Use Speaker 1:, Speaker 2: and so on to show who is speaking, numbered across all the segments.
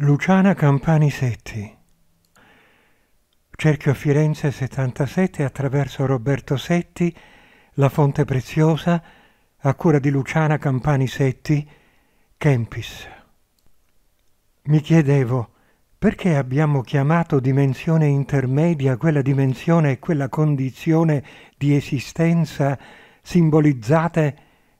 Speaker 1: Luciana Campanisetti. Cerchio Firenze 77 attraverso Roberto Setti, La Fonte Preziosa, a cura di Luciana Campanisetti, Kempis. Mi chiedevo perché abbiamo chiamato dimensione intermedia quella dimensione e quella condizione di esistenza simbolizzate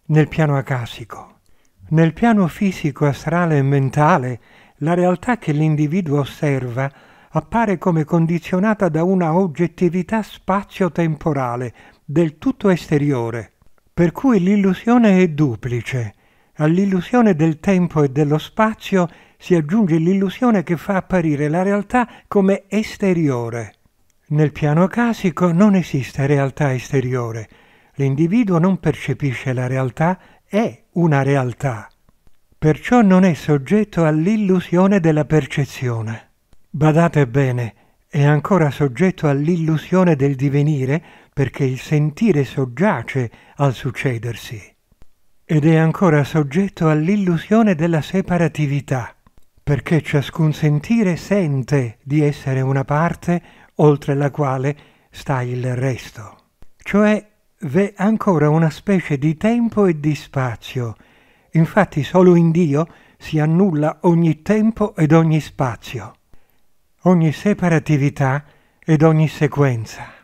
Speaker 1: nel piano acasico. Nel piano fisico, astrale e mentale la realtà che l'individuo osserva appare come condizionata da una oggettività spazio-temporale del tutto esteriore, per cui l'illusione è duplice. All'illusione del tempo e dello spazio si aggiunge l'illusione che fa apparire la realtà come esteriore. Nel piano casico non esiste realtà esteriore. L'individuo non percepisce la realtà, è una realtà perciò non è soggetto all'illusione della percezione. Badate bene, è ancora soggetto all'illusione del divenire perché il sentire soggiace al succedersi. Ed è ancora soggetto all'illusione della separatività, perché ciascun sentire sente di essere una parte oltre la quale sta il resto. Cioè, v'è ancora una specie di tempo e di spazio Infatti solo in Dio si annulla ogni tempo ed ogni spazio, ogni separatività ed ogni sequenza.